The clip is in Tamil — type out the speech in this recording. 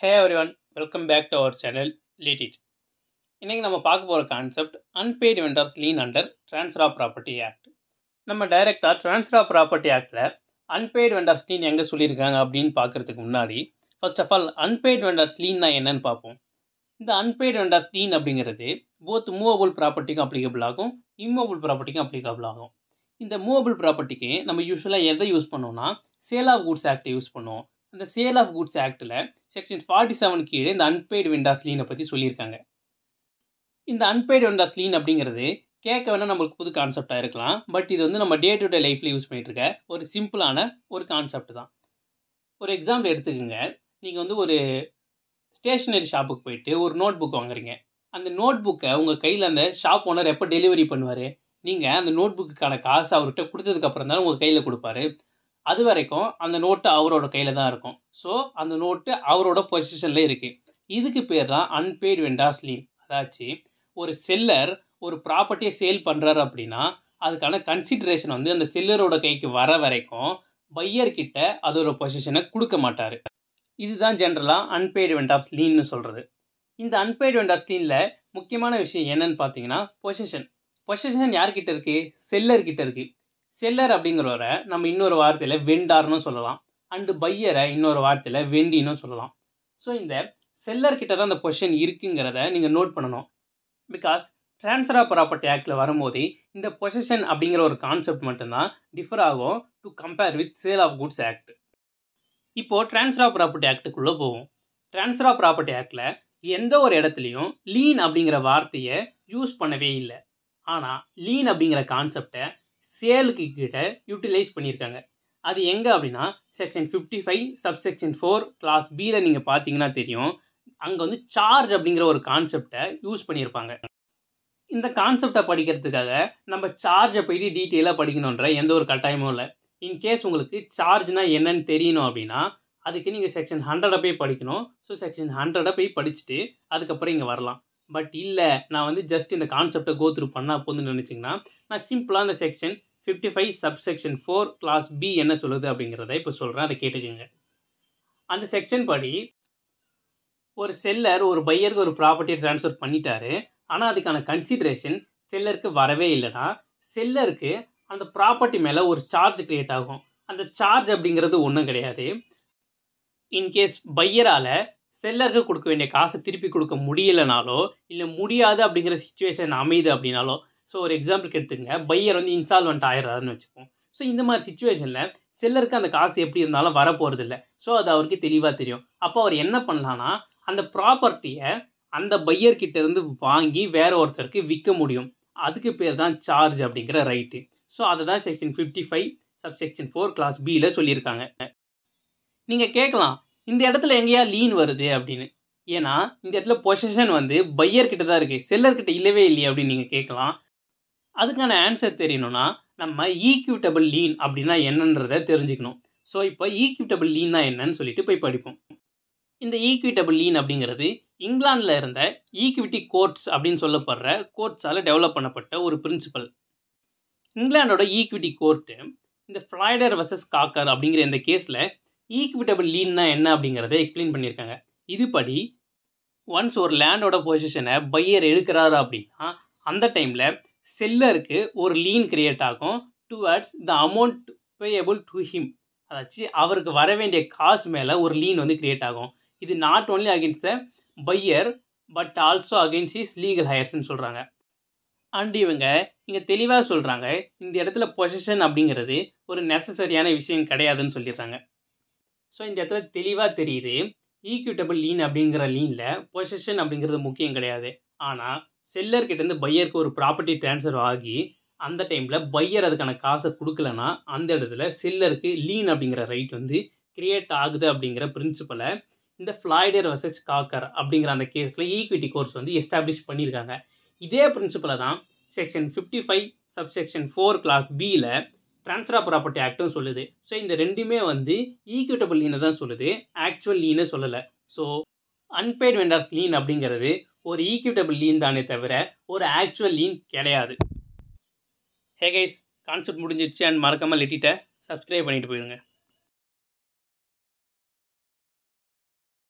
hey every one welcome back to our channel லேட்டிட் இன்றைக்கி நம்ம பார்க்க போகிற concept unpaid vendors lien under transfer of property act நம்ம டைரெக்டாக ட்ரான்ஸ்ஃபர் ஆஃப் ப்ராப்பர்ட்டி ஆக்டில் அன்பெய்டு வெண்டர்ஸ் லீன் எங்கே சொல்லியிருக்காங்க அப்படின்னு பார்க்குறதுக்கு முன்னாடி first of all unpaid vendors லீன்னா என்னன்னு பார்ப்போம் இந்த அன்பெய்டு வெண்டர்ஸ் லீன் அப்படிங்கிறது போத் மூவபிள் ப்ராப்பர்ட்டிக்கும் அப்ளிகபிள் ஆகும் இம்மூவபிள் ப்ராப்பர்ட்டிக்கும் அப்ளிகபிள் ஆகும் இந்த மூவபிள் ப்ராப்பர்ட்டிக்கு நம்ம யூஸ்வலாக எதை யூஸ் பண்ணோம்னா sale of goods act use பண்ணுவோம் அந்த சேல் ஆஃப் குட்ஸ் ஆக்டில் செக்ஷன் ஃபார்ட்டி செவன் கீழே இந்த அன்பெய்டு வெண்டாஸ் லீனை பற்றி சொல்லியிருக்காங்க இந்த அன்பெய்டு வெண்டாஸ் லீன் அப்படிங்கிறது கேட்க வேணால் நம்மளுக்கு புது கான்செப்டாக இருக்கலாம் பட் இது வந்து நம்ம டே டு டே லைஃப்பில் யூஸ் பண்ணிகிட்டு இருக்க ஒரு சிம்பிளான ஒரு கான்செப்ட் தான் ஒரு எக்ஸாம்பிள் எடுத்துக்கோங்க நீங்கள் வந்து ஒரு ஸ்டேஷ்னரி ஷாப்புக்கு போயிட்டு ஒரு நோட் புக் வாங்குறீங்க அந்த நோட் புக்கை உங்கள் கையில் அந்த ஷாப் ஓனர் எப்போ டெலிவரி பண்ணுவார் நீங்கள் அந்த நோட் புக்குக்கான காசு அவர்கிட்ட கொடுத்ததுக்கப்புறம் தான் உங்கள் கையில் கொடுப்பாரு அது வரைக்கும் அந்த நோட்டு அவரோட கையில் தான் இருக்கும் ஸோ அந்த நோட்டு அவரோட பொசிஷனில் இருக்குது இதுக்கு பேர் தான் அன்பெய்டு வெண்டாஸ் லீன் அதாச்சு ஒரு செல்லர் ஒரு ப்ராப்பர்ட்டியை சேல் பண்ணுறாரு அப்படின்னா அதுக்கான கன்சிடரேஷன் வந்து அந்த செல்லரோட கைக்கு வர வரைக்கும் பையர்கிட்ட அதோட பொசிஷனை கொடுக்க மாட்டார் இதுதான் ஜென்ரலாக அன்பெய்டு வெண்டாஸ் லீன்னு சொல்கிறது இந்த அன்பெய்டு வெண்டாஸ் லீனில் முக்கியமான விஷயம் என்னன்னு பார்த்தீங்கன்னா பொசிஷன் பொசிஷன் யார்கிட்ட இருக்குது செல்லர்கிட்ட இருக்குது செல்லர் அப்படிங்கிறவரை நம்ம இன்னொரு வார்த்தையில் வெண்டார்னு சொல்லலாம் அண்டு பையரை இன்னொரு வார்த்தையில் வெண்டின்னு சொல்லலாம் ஸோ இந்த செல்லர்கிட்ட தான் அந்த கொஷின் இருக்குங்கிறத நீங்கள் நோட் பண்ணணும் பிகாஸ் ட்ரான்ஸ்ஃபர் ஆஃப் ப்ராப்பர்ட்டி ஆக்டில் வரும்போது இந்த பொசிஷன் அப்படிங்கிற ஒரு கான்செப்ட் மட்டும்தான் டிஃபர் ஆகும் to compare with sale of goods act இப்போது ட்ரான்ஸ்ஃபர் ஆஃப் ப்ராப்பர்ட்டி ஆக்ட்டுக்குள்ளே போவோம் ட்ரான்ஸ்ஃபர் ஆஃப் ப்ராப்பர்ட்டி ஆக்டில் எந்த ஒரு இடத்துலையும் லீன் அப்படிங்கிற வார்த்தையை யூஸ் பண்ணவே இல்லை ஆனால் லீன் அப்படிங்கிற கான்செப்டை சேலுக்கு கீழே யூட்டிலைஸ் பண்ணியிருக்காங்க அது எங்கே அப்படின்னா section fifty five subsection four clause பியில் நீங்கள் பார்த்தீங்கன்னா தெரியும் அங்கே வந்து சார்ஜ் அப்படிங்கிற ஒரு கான்செப்டை யூஸ் பண்ணியிருப்பாங்க இந்த கான்செப்டை படிக்கிறதுக்காக நம்ம சார்ஜை போயிட்டு டீட்டெயிலாக படிக்கணுன்ற எந்த ஒரு கட்டாயமும் இல்லை இன்கேஸ் உங்களுக்கு சார்ஜ்னால் என்னன்னு தெரியணும் அப்படின்னா அதுக்கு நீங்கள் செக்ஷன் ஹண்ட்ரடை போய் படிக்கணும் ஸோ செக்ஷன் ஹண்ட்ரடை போய் படிச்சுட்டு அதுக்கப்புறம் இங்கே வரலாம் பட் இல்லை நான் வந்து ஜஸ்ட் இந்த கான்செப்டை கோத்ரூ பண்ணால் போதுன்னு நினச்சிங்கன்னா நான் சிம்பிளாக இந்த section fifty five subsection four clause B என்ன சொல்லுது அப்படிங்கிறத இப்போ சொல்கிறேன் அதை கேட்டுக்கோங்க அந்த செக்ஷன் படி ஒரு செல்லர் ஒரு பையருக்கு ஒரு ப்ராப்பர்ட்டியை ட்ரான்ஸ்ஃபர் பண்ணிட்டாரு ஆனால் அதுக்கான கன்சிடரேஷன் செல்லருக்கு வரவே இல்லைன்னா செல்லருக்கு அந்த ப்ராப்பர்ட்டி மேலே ஒரு சார்ஜ் க்ரியேட் ஆகும் அந்த சார்ஜ் அப்படிங்கிறது ஒன்றும் கிடையாது இன்கேஸ் பையரால் செல்லருக்கு கொடுக்க வேண்டிய காசை திருப்பி கொடுக்க முடியலைனாலோ இல்லை முடியாது அப்படிங்கிற சுச்சுவேஷன் அமையுது அப்படின்னாலோ ஸோ ஒரு எக்ஸாம்பிளுக்கு எடுத்துக்கங்க பையர் வந்து இன்சால்வெண்ட் ஆயிடுறாருன்னு வச்சுப்போம் ஸோ இந்த மாதிரி சுச்சுவேஷனில் செல்லருக்கு அந்த காசு எப்படி இருந்தாலும் வரப்போகிறது இல்லை ஸோ அது அவருக்கு தெளிவாக தெரியும் அப்போ அவர் என்ன பண்ணலான்னா அந்த ப்ராப்பர்ட்டியை அந்த பையர்கிட்ட இருந்து வாங்கி வேற ஒருத்தருக்கு விற்க முடியும் அதுக்கு பேர் தான் சார்ஜ் அப்படிங்கிற ரைட்டு ஸோ அதை தான் section fifty five sub section four clause பியில் சொல்லியிருக்காங்க நீங்கள் கேட்கலாம் இந்த இடத்துல எங்கேயா லீன் வருது அப்படின்னு ஏன்னா இந்த இடத்துல பொசிஷன் வந்து பையர்கிட்ட தான் இருக்குது செல்லர்கிட்ட இல்லவே இல்லையே அப்படின்னு நீங்கள் கேட்கலாம் அதுக்கான ஆன்சர் தெரியணும்னா நம்ம ஈக்யூட்டபிள் லீன் அப்படின்னா என்னன்றதை தெரிஞ்சுக்கணும் ஸோ இப்போ ஈக்யூட்டபிள் லீனா என்னன்னு சொல்லிட்டு போய் படிப்போம் இந்த ஈக்யூட்டபிள் லீன் அப்படிங்கிறது இங்கிலாந்தில் இருந்த ஈக்விட்டி கோர்ட்ஸ் அப்படின்னு சொல்லப்படுற கோர்ட்ஸால் டெவலப் பண்ணப்பட்ட ஒரு பிரின்சிபல் இங்கிலாண்டோட ஈக்விட்டி கோர்ட்டு இந்த ஃப்ளாய்டர் வர்சஸ் காக்கர் அப்படிங்கிற இந்த கேஸில் ஈக்விட்டபிள் லீன்னா என்ன அப்படிங்கிறத எக்ஸ்பிளைன் பண்ணியிருக்காங்க இதுபடி ஒன்ஸ் ஒரு லேண்டோட பொசிஷனை பையர் எடுக்கிறாரு அப்படின்னா அந்த டைமில் செல்லருக்கு ஒரு லீன் கிரியேட் ஆகும் towards the amount payable to him அதாச்சு அவருக்கு வர வேண்டிய காசு மேலே ஒரு லீன் வந்து கிரியேட் ஆகும் இது not only against the buyer but also against his legal ஹையர்ஸ்ன்னு சொல்கிறாங்க அண்ட் இவங்க இங்கே தெளிவாக சொல்கிறாங்க இந்த இடத்துல பொசிஷன் அப்படிங்கிறது ஒரு நெசசரியான விஷயம் கிடையாதுன்னு சொல்லிடுறாங்க ஸோ இந்த இடத்துல தெளிவாக தெரியுது ஈக்யூட்டபிள் லீன் அப்படிங்கிற லீனில் பொசிஷன் அப்படிங்கிறது முக்கியம் கிடையாது ஆனால் செல்லர்கிட்டேருந்து பையருக்கு ஒரு ப்ராப்பர்ட்டி டிரான்ஸ்ஃபர் ஆகி அந்த டைமில் பையர் அதுக்கான காசை கொடுக்கலனா அந்த இடத்துல செல்லருக்கு லீன் அப்படிங்கிற ரைட் வந்து கிரியேட் ஆகுது அப்படிங்கிற பிரின்சிபலை இந்த ஃப்ளாய்டர் வசஸ் காக்கர் அப்படிங்கிற அந்த கேஸில் ஈக்விட்டி கோர்ஸ் வந்து எஸ்டாப்ளிஷ் பண்ணியிருக்காங்க இதே பிரின்சிபலை தான் section fifty five subsection four clause பியில் ட்ரான்ஸ்ஃபர் ஆஃப் ப்ராப்பர்ட்டி ஆக்டும் சொல்லுது ஸோ இந்த ரெண்டுமே வந்து ஈக்விட்டபிள் லீனை தான் சொல்லுது ஆக்சுவல் லீனே சொல்லலை ஸோ அன்பெய்ட் வெண்டார்ஸ் லீன் அப்படிங்கிறது ஒரு ஈக்யூட்டபிள் லீன் தானே தவிர ஒரு ஆக்சுவல் லீன் கிடையாது ஹே கைஸ் கான்செப்ட் முடிஞ்சிடுச்சு அண்ட் மறக்காமல் லிட்டிட்ட சப்ஸ்கிரைப் பண்ணிட்டு போயிடுங்க